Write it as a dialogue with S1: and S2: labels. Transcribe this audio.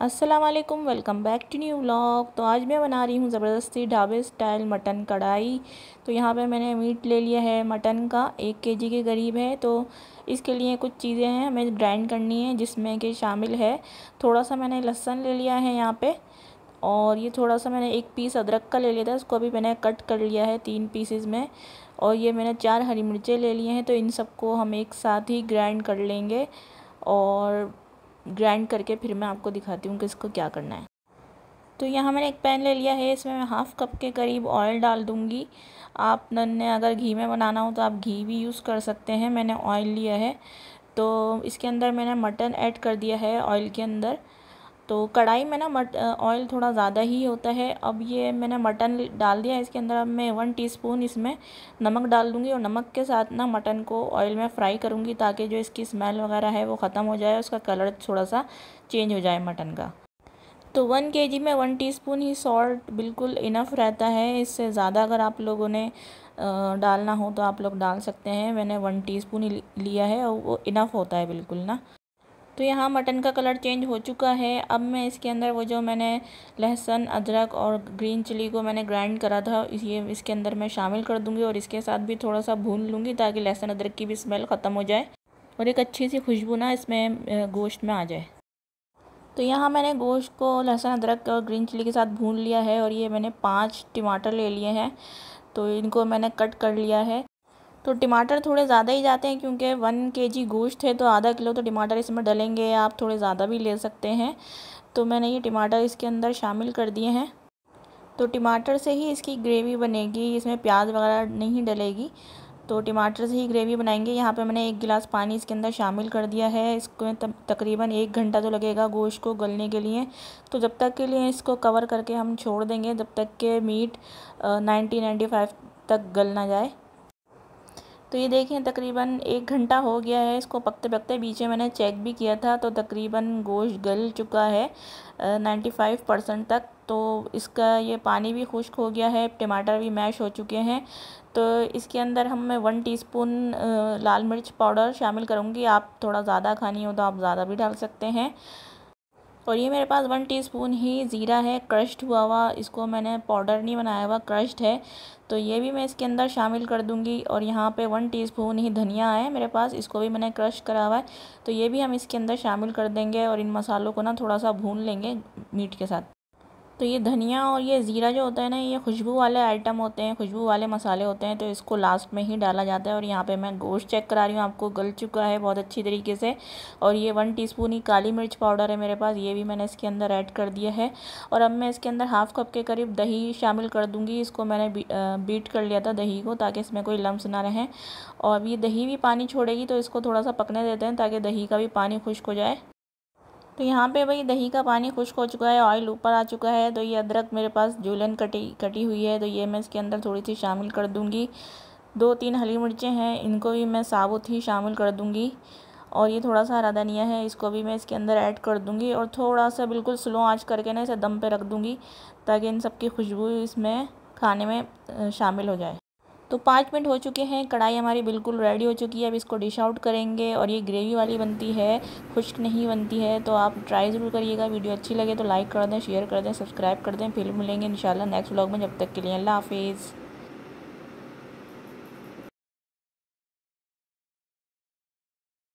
S1: Aslam welcome back to new vlog तो आज मैं बना रही हूँ ज़बरदस्ती ढाबे स्टाइल मटन कढ़ाई तो यहाँ पे मैंने मीट ले लिया है मटन का एक केजी के करीब है तो इसके लिए कुछ चीज़ें हैं हमें ग्राइंड करनी है जिसमें कि शामिल है थोड़ा सा मैंने लहसन ले लिया है यहाँ पे और ये थोड़ा सा मैंने एक पीस अदरक का ले लिया था इसको अभी मैंने कट कर लिया है तीन पीसेस में और ये मैंने चार हरी मिर्चें ले लिए हैं तो इन सबको हम एक साथ ही ग्राइंड कर लेंगे और ग्राइंड करके फिर मैं आपको दिखाती हूँ कि इसको क्या करना है तो यहाँ मैंने एक पैन ले लिया है इसमें मैं हाफ़ कप के करीब ऑयल डाल दूँगी आप ने अगर घी में बनाना हो तो आप घी भी यूज़ कर सकते हैं मैंने ऑयल लिया है तो इसके अंदर मैंने मटन ऐड कर दिया है ऑयल के अंदर तो कढ़ाई में ना मट ऑयल थोड़ा ज़्यादा ही होता है अब ये मैंने मटन डाल दिया इसके अंदर अब मैं वन टीस्पून इसमें नमक डाल दूँगी और नमक के साथ ना मटन को ऑयल में फ्राई करूँगी ताकि जो इसकी स्मेल वगैरह है वो ख़त्म हो जाए उसका कलर थोड़ा सा चेंज हो जाए मटन का तो वन के जी में वन स्पून ही सॉल्ट बिल्कुल इनफ रहता है इससे ज़्यादा अगर आप लोगों ने डालना हो तो आप लोग डाल सकते हैं मैंने वन टी ही लिया है और वो इनफ होता है बिल्कुल ना तो यहाँ मटन का कलर चेंज हो चुका है अब मैं इसके अंदर वो जो मैंने लहसुन अदरक और ग्रीन चिली को मैंने ग्राइंड करा था ये इसके अंदर मैं शामिल कर दूँगी और इसके साथ भी थोड़ा सा भून लूँगी ताकि लहसुन अदरक की भी स्मेल ख़त्म हो जाए और एक अच्छी सी खुशबू ना इसमें गोश्त में आ जाए तो यहाँ मैंने गोश्त को लहसुन अदरक और ग्रीन चिली के साथ भून लिया है और ये मैंने पाँच टमाटर ले लिए हैं तो इनको मैंने कट कर लिया है तो टमाटर थोड़े ज़्यादा ही जाते हैं क्योंकि वन के जी गोश्त है तो आधा किलो तो टमाटर इसमें डलेंगे आप थोड़े ज़्यादा भी ले सकते हैं तो मैंने ये टमाटर इसके अंदर शामिल कर दिए हैं तो टमाटर से ही इसकी ग्रेवी बनेगी इसमें प्याज वगैरह नहीं डलेगी तो टमाटर से ही ग्रेवी बनाएंगे यहाँ पे मैंने एक गिलास पानी इसके अंदर शामिल कर दिया है इसको तकरीबन एक घंटा तो लगेगा गोश्त को गलने के लिए तो जब तक के लिए इसको कवर करके हम छोड़ देंगे जब तक के मीट नाइन्टी नाइन्टी फाइव तक गल ना जाए तो ये देखें तकरीबन एक घंटा हो गया है इसको पकते पकते बीच में मैंने चेक भी किया था तो तकरीबन गोश्त गल चुका है नाइन्टी फाइव परसेंट तक तो इसका ये पानी भी खुश्क हो गया है टमाटर भी मैश हो चुके हैं तो इसके अंदर हम मैं वन टीस्पून लाल मिर्च पाउडर शामिल करूँगी आप थोड़ा ज़्यादा खानी हो तो आप ज़्यादा भी डाल सकते हैं और ये मेरे पास वन टीस्पून ही ज़ीरा है क्रश्ड हुआ हुआ इसको मैंने पाउडर नहीं बनाया हुआ क्रश्ड है तो ये भी मैं इसके अंदर शामिल कर दूंगी और यहाँ पे वन टीस्पून ही धनिया है मेरे पास इसको भी मैंने क्रश करा हुआ है तो ये भी हम इसके अंदर शामिल कर देंगे और इन मसालों को ना थोड़ा सा भून लेंगे मीट के साथ तो ये धनिया और ये ज़ीरा जो होता है ना ये खुशबू वाले आइटम होते हैं खुशबू वाले मसाले होते हैं तो इसको लास्ट में ही डाला जाता है और यहाँ पे मैं गोश्त चेक करा रही हूँ आपको गल चुका है बहुत अच्छी तरीके से और ये वन टीस्पून ही काली मिर्च पाउडर है मेरे पास ये भी मैंने इसके अंदर ऐड कर दिया है और अब मैं इसके अंदर हाफ़ कप के करीब दही शामिल कर दूँगी इसको मैंने बीट कर लिया था दही को ताकि इसमें कोई लम्स ना रहें और अब ये दही भी पानी छोड़ेगी तो इसको थोड़ा सा पकने देते हैं ताकि दही का भी पानी खुश्क हो जाए तो यहाँ पे भाई दही का पानी खुश्क हो चुका है ऑयल ऊपर आ चुका है तो ये अदरक मेरे पास जूलन कटी कटी हुई है तो ये मैं इसके अंदर थोड़ी सी शामिल कर दूँगी दो तीन हरी मिर्चें हैं इनको भी मैं साबुत ही शामिल कर दूँगी और ये थोड़ा सा हरा धनिया है इसको भी मैं इसके अंदर ऐड कर दूँगी और थोड़ा सा बिल्कुल स्लो आँच करके ना इसे दम पर रख दूँगी ताकि इन सब की खुशबू इसमें खाने में शामिल हो जाए तो पाँच मिनट हो चुके हैं कढ़ाई हमारी बिल्कुल रेडी हो चुकी है अब इसको डिश आउट करेंगे और ये ग्रेवी वाली बनती है खुश्क नहीं बनती है तो आप ट्राई ज़रूर करिएगा वीडियो अच्छी लगे तो लाइक कर दें शेयर कर दें सब्सक्राइब कर दें फिर मिलेंगे इंशाल्लाह नेक्स्ट व्लॉग में जब तक के लिए अल्लाह हाफिज़